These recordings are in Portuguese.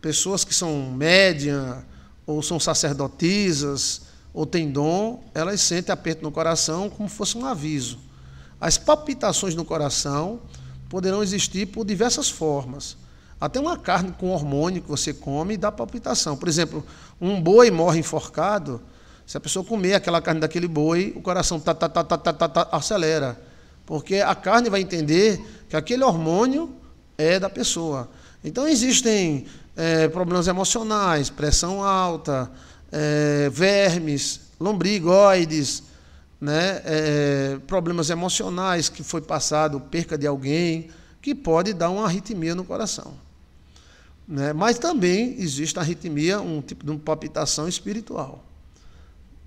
pessoas que são média ou são sacerdotisas ou têm dom, elas sentem aperto no coração como fosse um aviso. As palpitações no coração poderão existir por diversas formas. Até uma carne com hormônio que você come dá palpitação. Por exemplo, um boi morre enforcado, se a pessoa comer aquela carne daquele boi, o coração ta tá, ta tá, ta tá, ta ta ta acelera. Porque a carne vai entender que aquele hormônio é da pessoa. Então existem é, problemas emocionais, pressão alta, é, vermes, lombrigoides, né, é, problemas emocionais que foi passado, perca de alguém, que pode dar uma arritmia no coração. Né? Mas também existe a arritmia, um tipo de uma palpitação espiritual.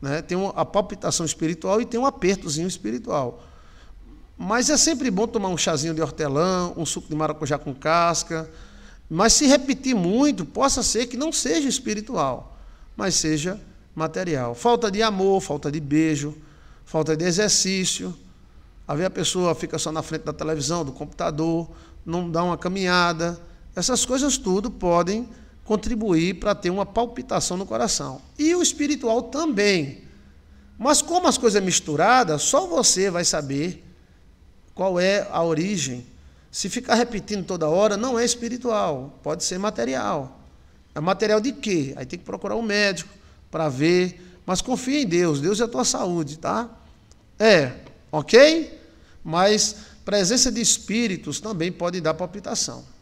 Né? Tem a palpitação espiritual e tem um apertozinho espiritual. Mas é sempre bom tomar um chazinho de hortelã, um suco de maracujá com casca, mas se repetir muito, possa ser que não seja espiritual, mas seja material. Falta de amor, falta de beijo, falta de exercício. Às vezes a pessoa fica só na frente da televisão, do computador, não dá uma caminhada. Essas coisas tudo podem contribuir para ter uma palpitação no coração. E o espiritual também. Mas como as coisas é misturada, só você vai saber qual é a origem se ficar repetindo toda hora, não é espiritual, pode ser material. É material de quê? Aí tem que procurar o um médico para ver. Mas confia em Deus, Deus é a tua saúde, tá? É, ok? Mas presença de espíritos também pode dar palpitação.